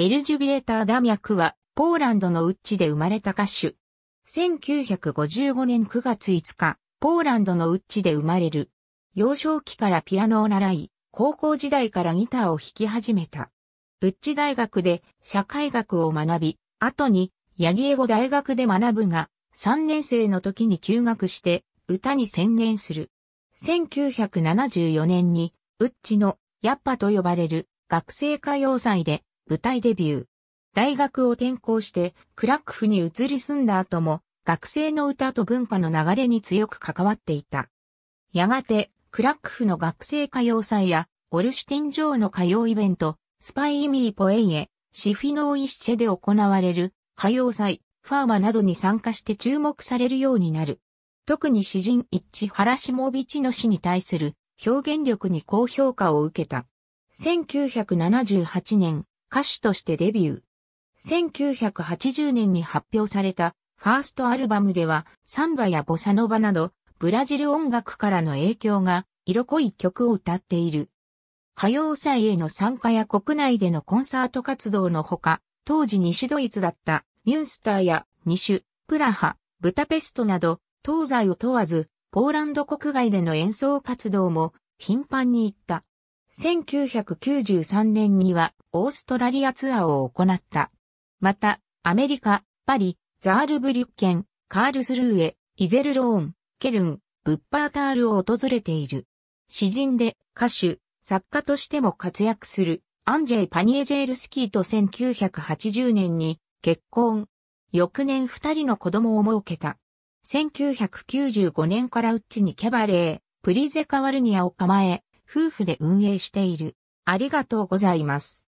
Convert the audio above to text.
エルジュビエーター・ダミャクは、ポーランドのウッチで生まれた歌手。1955年9月5日、ポーランドのウッチで生まれる。幼少期からピアノを習い、高校時代からギターを弾き始めた。ウッチ大学で社会学を学び、後にヤギエゴ大学で学ぶが、3年生の時に休学して歌に専念する。1974年にウッチのヤッパと呼ばれる学生歌謡祭で舞台デビュー。大学を転校して、クラックフに移り住んだ後も、学生の歌と文化の流れに強く関わっていた。やがて、クラックフの学生歌謡祭や、オルシュティン城の歌謡イベント、スパイイミーポエイエ、シフィノーイッシェで行われる、歌謡祭、ファーマなどに参加して注目されるようになる。特に詩人イッチ・ハラシモビチの詩に対する表現力に高評価を受けた。1978年、歌手としてデビュー。1980年に発表されたファーストアルバムではサンバやボサノバなどブラジル音楽からの影響が色濃い曲を歌っている。歌謡祭への参加や国内でのコンサート活動のほか、当時西ドイツだったミュンスターやニシュ、プラハ、ブタペストなど東西を問わずポーランド国外での演奏活動も頻繁に行った。1993年にはオーストラリアツアーを行った。また、アメリカ、パリ、ザールブリュッケン、カールスルーエ、イゼルローン、ケルン、ブッパータールを訪れている。詩人で歌手、作家としても活躍するアンジェイ・パニエジェールスキーと1980年に結婚。翌年二人の子供を設けた。1995年からうちにキャバレー、プリゼカワルニアを構え、夫婦で運営している。ありがとうございます。